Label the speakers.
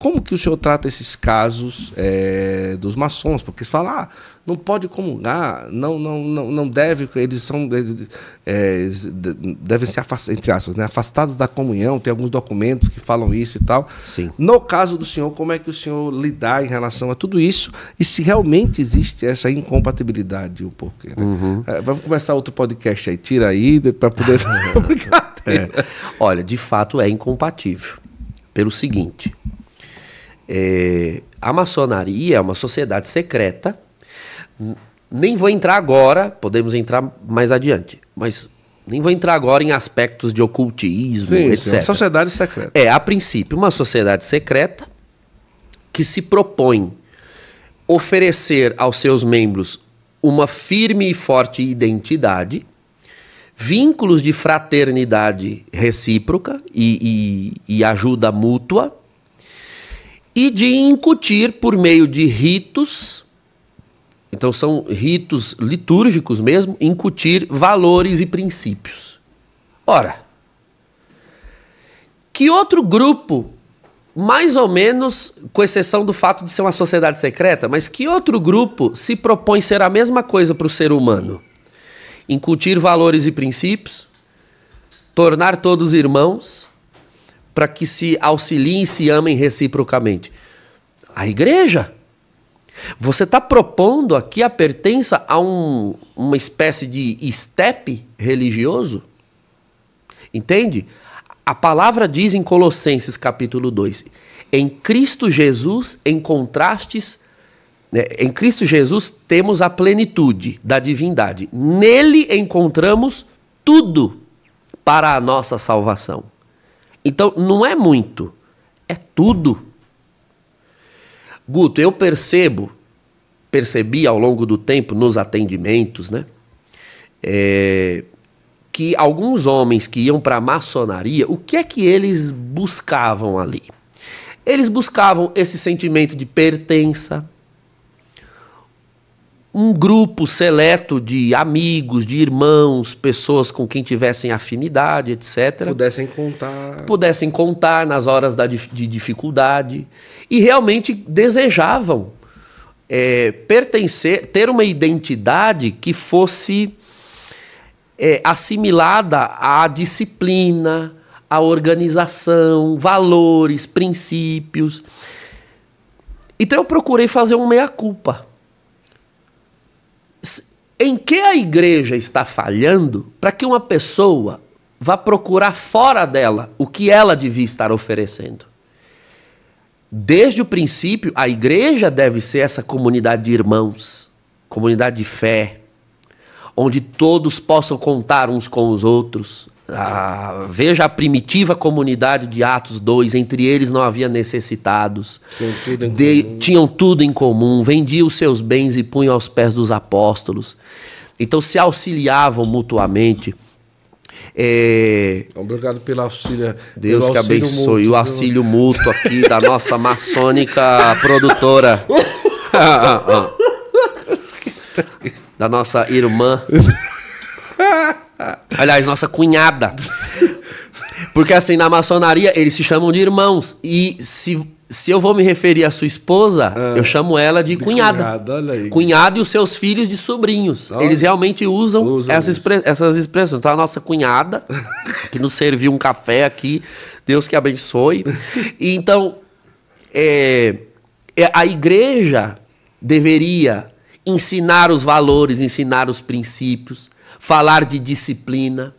Speaker 1: Como que o senhor trata esses casos é, dos maçons? Porque se fala, ah, não pode comungar, não, não, não, não deve, eles são é, devem ser entre aspas, né, afastados da comunhão. Tem alguns documentos que falam isso e tal. Sim. No caso do senhor, como é que o senhor lidar em relação a tudo isso e se realmente existe essa incompatibilidade o porquê? Né? Uhum. É, vamos começar outro podcast aí, tira aí para poder. É. Olha, de fato é incompatível pelo seguinte. É, a maçonaria é uma sociedade secreta. Nem vou entrar agora, podemos entrar mais adiante, mas nem vou entrar agora em aspectos de ocultismo, sim, etc. Sim, é uma sociedade secreta. É, a princípio, uma sociedade secreta que se propõe oferecer aos seus membros uma firme e forte identidade, vínculos de fraternidade recíproca e, e, e ajuda mútua e de incutir por meio de ritos, então são ritos litúrgicos mesmo, incutir valores e princípios. Ora, que outro grupo, mais ou menos, com exceção do fato de ser uma sociedade secreta, mas que outro grupo se propõe ser a mesma coisa para o ser humano? Incutir valores e princípios, tornar todos irmãos, para que se auxiliem e se amem reciprocamente? A igreja. Você está propondo aqui a pertença a um, uma espécie de estepe religioso? Entende? A palavra diz em Colossenses capítulo 2: Em Cristo Jesus encontrastes né, em Cristo Jesus temos a plenitude da divindade. Nele encontramos tudo para a nossa salvação. Então, não é muito, é tudo. Guto, eu percebo, percebi ao longo do tempo nos atendimentos, né? É, que alguns homens que iam para a maçonaria, o que é que eles buscavam ali? Eles buscavam esse sentimento de pertença, um grupo seleto de amigos, de irmãos, pessoas com quem tivessem afinidade, etc. Pudessem contar. Pudessem contar nas horas da, de dificuldade. E realmente desejavam é, pertencer, ter uma identidade que fosse é, assimilada à disciplina, à organização, valores, princípios. Então eu procurei fazer um meia-culpa em que a igreja está falhando para que uma pessoa vá procurar fora dela o que ela devia estar oferecendo? Desde o princípio, a igreja deve ser essa comunidade de irmãos, comunidade de fé, onde todos possam contar uns com os outros, veja a primitiva comunidade de Atos 2, entre eles não havia necessitados. Tinham tudo, de, tinham tudo em comum, vendiam os seus bens e punham aos pés dos apóstolos. Então se auxiliavam mutuamente. É... Então, obrigado pelo auxílio. Deus pelo que abençoe. Mútuo, o auxílio mútuo aqui da nossa maçônica produtora. da nossa irmã. Aliás, nossa cunhada. Porque assim, na maçonaria, eles se chamam de irmãos. E se, se eu vou me referir à sua esposa, ah, eu chamo ela de, de cunhada. Cunhada, olha aí. cunhada e os seus filhos de sobrinhos. Olha. Eles realmente usam, usam essas, expre essas expressões. Então, a nossa cunhada, que nos serviu um café aqui, Deus que abençoe. E, então, é, é, a igreja deveria ensinar os valores, ensinar os princípios, falar de disciplina.